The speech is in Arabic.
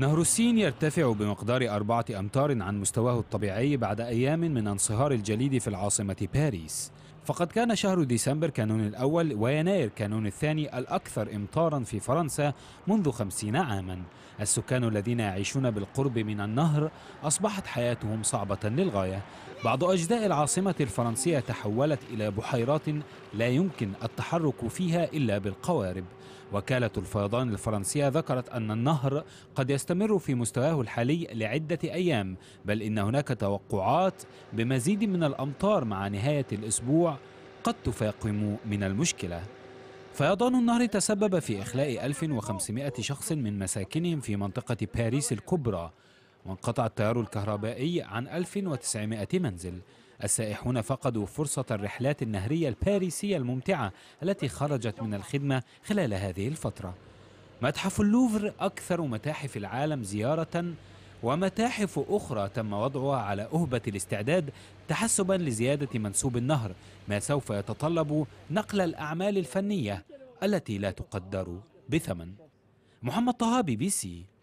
نهر السين يرتفع بمقدار أربعة أمتار عن مستواه الطبيعي بعد أيام من انصهار الجليد في العاصمة باريس فقد كان شهر ديسمبر كانون الأول ويناير كانون الثاني الأكثر إمطارا في فرنسا منذ خمسين عاما السكان الذين يعيشون بالقرب من النهر أصبحت حياتهم صعبة للغاية بعض أجزاء العاصمة الفرنسية تحولت إلى بحيرات لا يمكن التحرك فيها إلا بالقوارب وكالة الفيضان الفرنسية ذكرت أن النهر قد يستمر في مستواه الحالي لعدة أيام بل إن هناك توقعات بمزيد من الأمطار مع نهاية الأسبوع قد تفاقم من المشكلة فيضان النهر تسبب في إخلاء 1500 شخص من مساكنهم في منطقة باريس الكبرى وانقطع التيار الكهربائي عن 1900 منزل السائحون فقدوا فرصة الرحلات النهرية الباريسية الممتعة التي خرجت من الخدمة خلال هذه الفترة متحف اللوفر أكثر متاحف العالم زيارة ومتاحف أخرى تم وضعها على أهبة الاستعداد تحسبا لزيادة منسوب النهر ما سوف يتطلب نقل الأعمال الفنية التي لا تقدر بثمن محمد طهابي بي بي سي